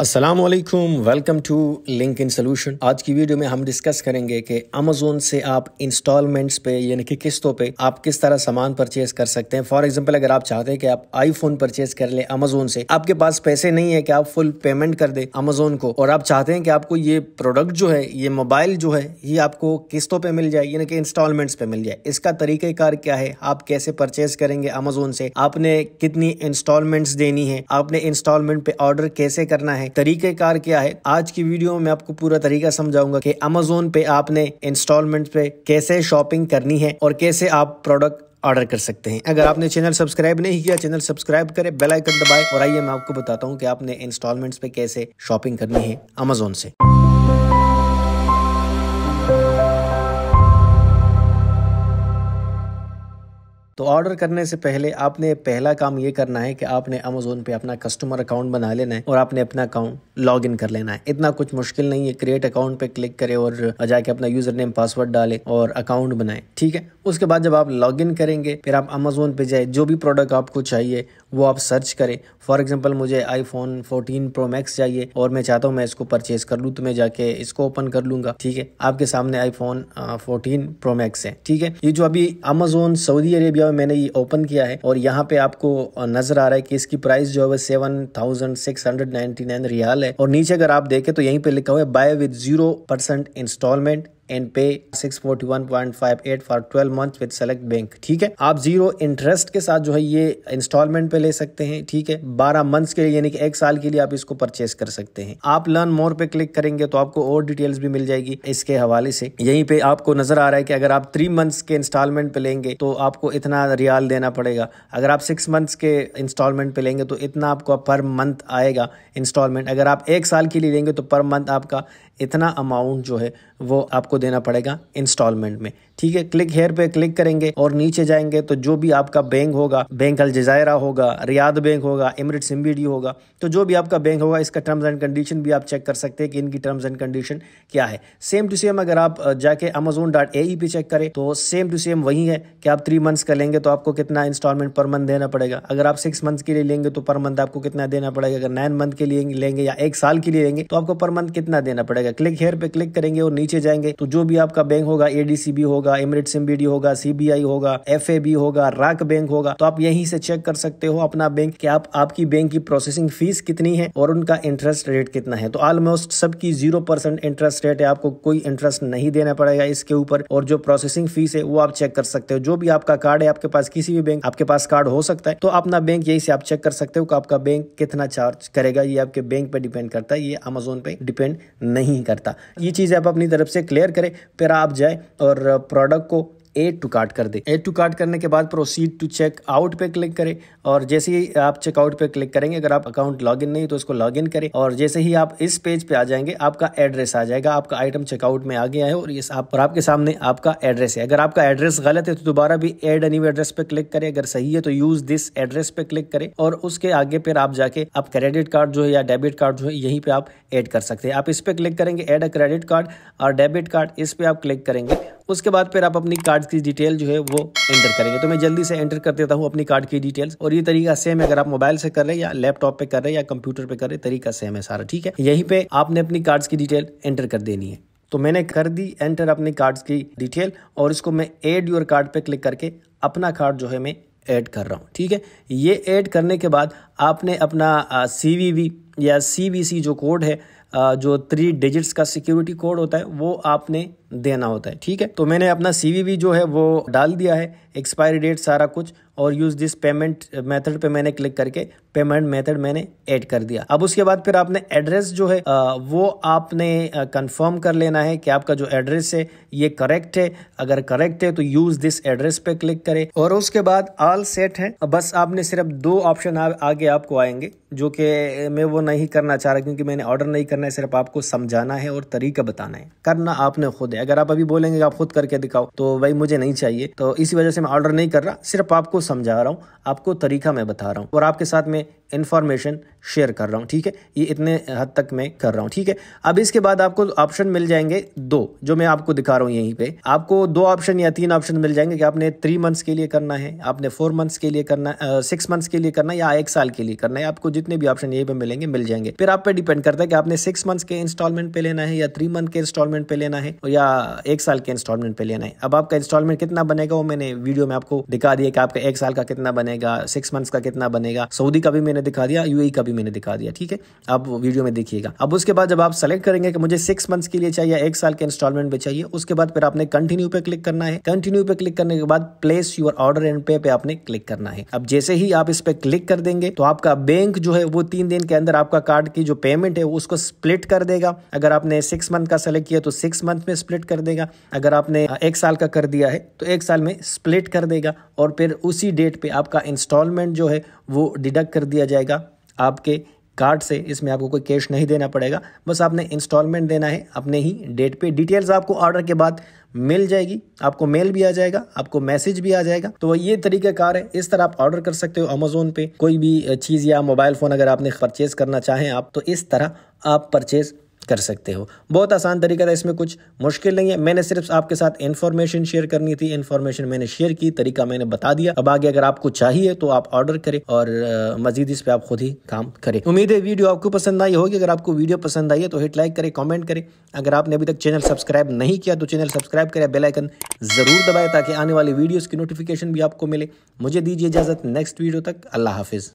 Aslam welcome to link in solution आज की video में हम डिस्कस करेंगे कि अमेजोन से आप इंस्टॉलमेंट्स पे यानी कि किस्तों पे आप किस तरह सामान परचेज कर सकते हैं फॉर एग्जांपल अगर आप चाहते हैं कि आप आईफोन परचेज कर ले अमेजोन से आपके पास पैसे नहीं है कि आप फुल पेमेंट कर दे अमेजोन को और आप चाहते हैं कि आपको ये प्रोडक्ट जो है ये मोबाइल जो है ये आपको किस्तों पर मिल जाए यानी कि इंस्टॉलमेंट्स पे मिल जाए इसका तरीकेकार क्या है आप कैसे परचेज करेंगे अमेजोन से आपने कितनी इंस्टॉलमेंट्स देनी है आपने इंस्टॉलमेंट पे ऑर्डर कैसे करना है तरीकेकार क्या है आज की वीडियो में मैं आपको पूरा तरीका समझाऊंगा कि अमेजोन पे आपने इंस्टॉलमेंट पे कैसे शॉपिंग करनी है और कैसे आप प्रोडक्ट ऑर्डर कर सकते हैं अगर आपने चैनल सब्सक्राइब नहीं किया चैनल सब्सक्राइब करें बेल आइकन दबाएं और आइए मैं आपको बताता हूं कि आपने इंस्टॉलमेंट्स पे कैसे शॉपिंग करनी है अमेजोन से तो ऑर्डर करने से पहले आपने पहला काम ये करना है कि आपने अमेजोन पे अपना कस्टमर अकाउंट बना लेना है और आपने अपना अकाउंट लॉग इन कर लेना है इतना कुछ मुश्किल नहीं है क्रिएट अकाउंट पे क्लिक करें और जाके अपना यूजर नेम पासवर्ड डालें और अकाउंट बनाएं ठीक है उसके बाद जब आप लॉग इन करेंगे फिर आप अमेजोन पे जाए जो भी प्रोडक्ट आपको चाहिए वो आप सर्च करें फॉर एग्जाम्पल मुझे आईफोन 14 प्रो मैक्स चाहिए और मैं चाहता हूँ मैं इसको परचेज कर लूँ तो मैं जाके इसको ओपन कर लूंगा ठीक है आपके सामने आईफोन फोर्टीन प्रो मैक्स है ठीक है ये जो अभी अमेजोन सऊदी अरेबिया है मैंने ये ओपन किया है और यहाँ पे आपको नजर आ रहा है कि इसकी प्राइस जो है वो seven thousand six hundred ninety nine riyal है और नीचे अगर आप देखें तो यहीं पे लिखा हुआ है buy with zero percent installment and pay six forty one point five eight for twelve month with select bank ठीक है आप जीरो इंटरेस्ट के साथ जो है ये इंस्टॉलमेंट पे ले सकते हैं ठीक है बारह मंथ्स के लिए यानी कि एक साल के लिए आप इसको परचेस कर सकते हैं आप लर्न मोर पे क्लिक करेंगे तो आपको और डिटेल्स भी मिल जाएगी इसके हवाले से यहीं पे आपको नजर आ रहा है कि अगर आप थ्री मंथ्स के इंस्टॉलमेंट पे लेंगे तो आपको इतना रियाल देना पड़ेगा अगर आप सिक्स मंथ्स के इंस्टॉलमेंट पे लेंगे तो इतना आपको पर मंथ आएगा इंस्टॉलमेंट अगर आप एक साल के लिए लेंगे तो पर मंथ आपका इतना अमाउंट जो है वो आपको देना पड़ेगा इंस्टॉलमेंट में ठीक है क्लिक हेयर पे क्लिक करेंगे और नीचे जाएंगे तो जो भी आपका बैंक होगा बैंक अल जजायरा होगा रियाद बैंक होगा इमरत सिम्बीडी होगा तो जो भी आपका बैंक होगा इसका टर्म्स एंड कंडीशन भी आप चेक कर सकते हैं कि इनकी टर्म्स एंड कंडीशन क्या है सेम टू सेम अगर आप जाके अमेजोन डॉट ए पे चेक करें तो सेम टू सेम वही है कि आप थ्री मंथ्स का लेंगे तो आपको कितना इंस्टॉलमेंट पर मंथ देना पड़ेगा अगर आप सिक्स मंथ्स के लिए लेंगे तो पर मंथ आपको कितना देना पड़ेगा अगर नाइन मंथ के लिए लेंगे या एक साल के लिए लेंगे तो आपको पर मंथ कितना देना पड़ेगा क्लिक हेयर पे क्लिक करेंगे और नीचे जाएंगे तो जो भी आपका बैंक होगा एडीसीबी होगा इमरिट सिमबीडी होगा सीबीआई होगा एफ होगा राक बैंक होगा तो आप यहीं से चेक कर सकते हो अपना बैंक कि आप आपकी बैंक की प्रोसेसिंग फीस कितनी है और उनका इंटरेस्ट रेट कितना है तो ऑलमोस्ट सबकी जीरो परसेंट इंटरेस्ट रेट है आपको कोई इंटरेस्ट नहीं देना पड़ेगा इसके ऊपर और जो प्रोसेसिंग फीस है वो आप चेक कर सकते हो जो भी आपका कार्ड है आपके पास किसी भी बैंक आपके पास कार्ड हो सकता है तो अपना बैंक यही से आप चेक कर सकते हो कि आपका बैंक कितना चार्ज करेगा ये आपके बैंक पे डिपेंड करता है ये अमेजोन पे डिपेंड नहीं करता ये चीज आप अपनी तरफ से क्लियर करें फिर आप जाए और प्रोडक्ट को एड टू कार्ट कर दे एड टू कार्ट करने के बाद प्रोसीड टू चेक आउट पे क्लिक करें और जैसे ही आप चेकआउट पे क्लिक करेंगे अगर आप अकाउंट लॉग नहीं तो उसको लॉग करें और जैसे ही आप इस पेज पे आ जाएंगे आपका एड्रेस आ जाएगा आपका आइटम चेकआउट में आ गया है और ये आप और आपके सामने आपका एड्रेस है अगर आपका एड्रेस गलत है तो दोबारा भी एड एनी एड्रेस पे क्लिक करें अगर सही है तो यूज दिस एड्रेस पे क्लिक करें और उसके आगे फिर आप जाके आप क्रेडिट कार्ड जो है या डेबिट कार्ड जो है यहीं पे आप एड कर सकते हैं आप इस पर क्लिक करेंगे एड अ क्रेडिट कार्ड और डेबिट कार्ड इस पर आप क्लिक करेंगे उसके बाद फिर आप अपनी कार्ड की डिटेल जो है वो एंटर करेंगे तो मैं जल्दी से एंटर कर देता हूँ अपनी कार्ड की डिटेल्स और ये तरीका सेम है अगर आप मोबाइल से कर रहे हैं या लैपटॉप पे कर रहे हैं या कंप्यूटर पे कर रहे हैं तरीका सेम है सारा ठीक है यहीं पे आपने अपनी कार्ड्स की डिटेल एंटर कर देनी है तो मैंने कर दी एंटर अपने कार्ड्स की डिटेल और इसको मैं एड योर कार्ड पर क्लिक करके अपना कार्ड जो है मैं ऐड कर रहा हूँ ठीक है ये ऐड करने के बाद आपने अपना सी या सी जो कोड है जो थ्री डिजिट्स का सिक्योरिटी कोड होता है वो आपने देना होता है ठीक है तो मैंने अपना सी भी जो है वो डाल दिया है एक्सपायरी डेट सारा कुछ और यूज़ दिस पेमेंट मेथड पे मैंने क्लिक करके पेमेंट मेथड मैंने ऐड कर दिया अब उसके बाद फिर आपने एड्रेस जो है वो आपने कंफर्म कर लेना है कि आपका जो एड्रेस है ये करेक्ट है अगर करेक्ट है तो यूज़ दिस एड्रेस पे क्लिक करें और उसके बाद ऑल सेट है बस आपने सिर्फ दो ऑप्शन आगे आपको आएंगे जो कि मैं वो नहीं करना चाह रहा क्योंकि मैंने ऑर्डर नहीं करना है सिर्फ आपको समझाना है और तरीका बताना है करना आपने खुद है अगर आप अभी बोलेंगे आप खुद करके दिखाओ तो भाई मुझे नहीं चाहिए तो इसी वजह से मैं ऑर्डर नहीं कर रहा सिर्फ आपको समझा रहा हूँ आपको तरीका मैं बता रहा हूँ और आपके साथ में इन्फॉर्मेशन शेयर कर रहा हूँ ठीक है ये इतने हद तक मैं कर रहा हूँ ठीक है अब इसके बाद आपको ऑप्शन मिल जाएंगे दो जो मैं आपको दिखा रहा हूँ यहीं पे आपको दो ऑप्शन या तीन ऑप्शन मिल जाएंगे कि आपने थ्री मंथ्स के लिए करना है आपने फोर मंथ्स के लिए करना सिक्स मंथ्स के लिए करना या एक साल के लिए करना है आपको जितने भी ऑप्शन यहीं पर मिलेंगे मिल जाएंगे फिर आप पे डिपेंड करता है कि आपने सिक्स मंथ्स के इंस्टॉलमेंट पे लेना है या थ्री मंथ के इंस्टॉलमेंट पे लेना है या एक साल के इंस्टॉलमेंट पे लेना है अब आपका इंस्टॉलमेंट कितना बनेगा वो मैंने वीडियो में आपको दिखा दिया कि आपका एक साल का कितना बनेगा सिक्स मंथ्स का कितना बनेगा सऊदी का भी मैंने दिखा दिया यू e का भी मैंने दिखा दिया ठीक है आप वीडियो में देखिएगा अब उसके बाद जब आप सेलेक्ट करेंगे कि मुझे सिक्स मंथ्स के लिए चाहिए एक साल के इंस्टॉलमेंट पे चाहिए उसके बाद फिर आपने कंटिन्यू पे क्लिक करना है कंटिन्यू पे क्लिक करने के बाद प्लेस यूर ऑर्डर एंड पे पे आपने क्लिक करना है अब जैसे ही आप इस पे क्लिक कर देंगे तो आपका बैंक जो है वो तीन दिन के अंदर आपका कार्ड की जो पेमेंट है उसको स्प्लिट कर देगा अगर आपने सिक्स मंथ का सेलेक्ट किया तो सिक्स मंथ में स्प्लिट स्प्लिट कर देगा अगर आपने एक साल का कर दिया है तो एक साल में स्प्लिट कर देगा और फिर उसी डेट पे आपका इंस्टॉलमेंट जो है वो डिडक्ट कर दिया जाएगा आपके कार्ड से इसमें आपको कोई कैश नहीं देना पड़ेगा बस आपने इंस्टॉलमेंट देना है अपने ही डेट पे डिटेल्स आपको ऑर्डर के बाद मिल जाएगी आपको मेल भी आ जाएगा आपको मैसेज भी आ जाएगा तो ये तरीका कार है इस तरह आप ऑर्डर कर सकते हो अमेजोन पे कोई भी चीज़ या मोबाइल फ़ोन अगर आपने परचेज़ करना चाहें आप तो इस तरह आप परचेज़ कर सकते हो बहुत आसान तरीका था इसमें कुछ मुश्किल नहीं है मैंने सिर्फ आपके साथ इन्फॉर्मेशन शेयर करनी थी इन्फॉर्मेशन मैंने शेयर की तरीका मैंने बता दिया अब आगे अगर आपको चाहिए तो आप ऑर्डर करें और मजीद इस पर आप खुद ही काम करें उम्मीद है वीडियो आपको पसंद आई होगी अगर आपको वीडियो पसंद आई है तो हिट लाइक करें कॉमेंट करें अगर आपने अभी तक चैनल सब्सक्राइब नहीं किया तो चैनल सब्सक्राइब करें बेलाइकन ज़रूर दबाए ताकि आने वाली वीडियोज़ की नोटिफिकेशन भी आपको मिले मुझे दीजिए इजाज़त नेक्स्ट वीडियो तक अल्लाह हाफिज़